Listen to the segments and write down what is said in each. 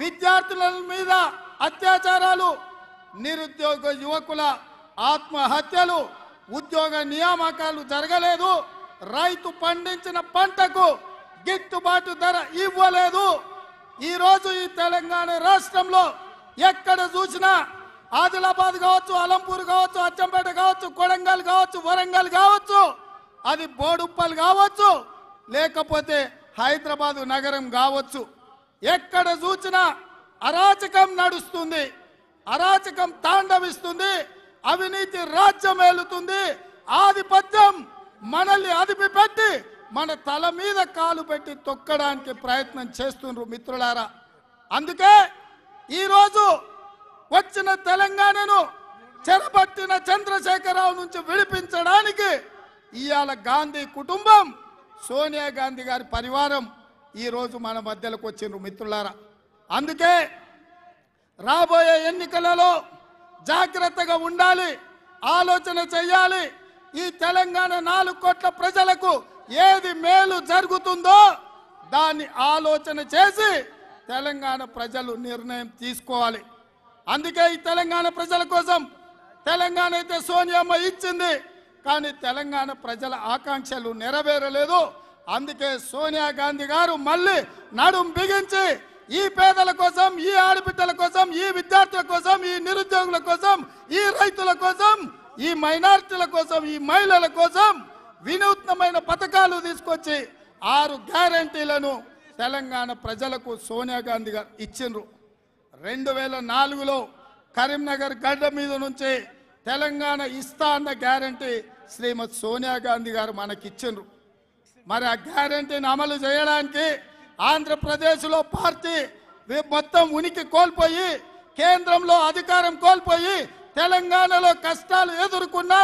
విద్యార్థుల మీద అత్యాచారాలు నిరుద్యోగ యువకుల ఆత్మహత్యలు ఉద్యోగ నియామకాలు జరగలేదు రైతు పండించిన పంటకు గిట్టుబాటు ధర ఇవ్వలేదు ఈరోజు ఈ తెలంగాణ రాష్ట్రంలో ఎక్కడ చూసినా ఆదిలాబాద్ కావచ్చు అలంపూర్ కావచ్చు అచ్చంపేట కావచ్చు కొడంగల్ కావచ్చు వరంగల్ కావచ్చు అది బోడుప్పల్ కావచ్చు లేకపోతే హైదరాబాదు నగరం కావచ్చు ఎక్కడ చూసినా అరాచకం నడుస్తుంది అరాచకం తాండవిస్తుంది అవినీతి రాజ్యం ఏలుతుంది ఆధిపత్యం మనల్ని అదిపి పెట్టి మన తల మీద కాలు పెట్టి తొక్కడానికి ప్రయత్నం చేస్తుండ్రు మిత్రులారా అందుకే ఈరోజు వచ్చిన తెలంగాణను చెరపట్టిన చంద్రశేఖరరావు నుంచి విడిపించడానికి ఇవాళ గాంధీ కుటుంబం సోనియా గాంధీ గారి పరివారం ఈరోజు మన మధ్యలోకి వచ్చిండ్రు మిత్రులారా అందుకే రాబోయే ఎన్నికలలో జాగ్రత్తగా ఉండాలి ఆలోచన చెయ్యాలి ఈ తెలంగాణ నాలుగు కోట్ల ప్రజలకు ఏది మేలు జరుగుతుందో దాన్ని ఆలోచన చేసి తెలంగాణ ప్రజలు నిర్ణయం తీసుకోవాలి అందుకే ఈ తెలంగాణ ప్రజల కోసం తెలంగాణ అయితే సోనియమ్మ ఇచ్చింది కానీ తెలంగాణ ప్రజల ఆకాంక్షలు నెరవేరలేదు అందుకే సోనియా గాంధీ గారు మళ్ళీ నడుం బిగించి ఈ పేదల కోసం ఈ ఆడబిడ్డల కోసం ఈ విద్యార్థుల కోసం ఈ నిరుద్యోగుల కోసం ఈ రైతుల కోసం ఈ మైనారిటీల కోసం ఈ మహిళల కోసం వినూత్నమైన పథకాలు తీసుకొచ్చి ఆరు గ్యారంటీలను తెలంగాణ ప్రజలకు సోనియా గాంధీ గారు ఇచ్చిండ్రు రెండు వేల నాలుగులో కరీంనగర్ గడ్డ మీద నుంచి తెలంగాణ ఇస్తా అన్న గ్యారంటీ శ్రీమతి సోనియా గాంధీ గారు మనకిచ్చిండ్రు మరి ఆ గ్యారంటీని అమలు చేయడానికి ఆంధ్రప్రదేశ్లో పార్టీ మొత్తం ఉనికి కోల్పోయి కేంద్రంలో అధికారం కోల్పోయి తెలంగాణలో కష్టాలు ఎదుర్కొన్న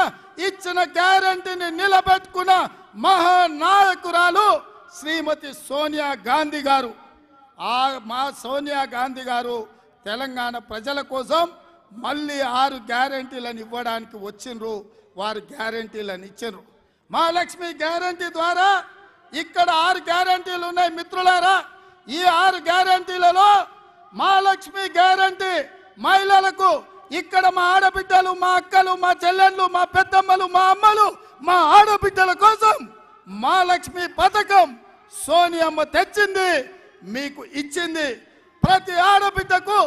ఇచ్చిన గ్యారంటీని నిలబెట్టుకున్న మహానాయకురాలు శ్రీమతి సోనియా గాంధీ గారు ఆ మా సోనియా గాంధీ గారు తెలంగాణ ప్రజల కోసం మళ్ళీ ఆరు గ్యారంటీలను ఇవ్వడానికి వచ్చిండ్రు వారు గ్యారంటీలను ఇచ్చిండ్రు మహాలక్ష్మి గ్యారంటీ ద్వారా ఇక్కడ ఆరు గ్యారంటీలు ఉన్నాయి మిత్రులారా ఈ ఆరు గ్యారంటీలలో మహాలక్ష్మి గ్యారంటీ మహిళలకు ఇక్కడ మా ఆడబిడ్డలు మా అక్కలు మా చెల్లెళ్ళు మా పెద్దమ్మలు మా అమ్మలు మా ఆడబిడ్డల కోసం మా లక్ష్మి పథకం సోనియమ్మ తెచ్చింది మీకు ఇచ్చింది ప్రతి ఆడబిడ్డకు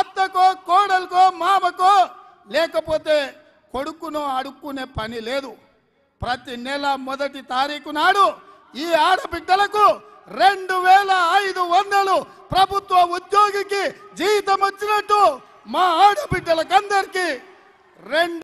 అత్తకో కోడలకో మామకో లేకపోతే కొడుకునో అడుక్కునే పని లేదు ప్రతి నెల మొదటి తారీఖు నాడు ఈ ఆడబిడ్డలకు రెండు వేల ఐదు వందలు ప్రభుత్వ ఉద్యోగికి జీతం వచ్చినట్టు మా ఆడబిడ్డలకందరికీ రెండు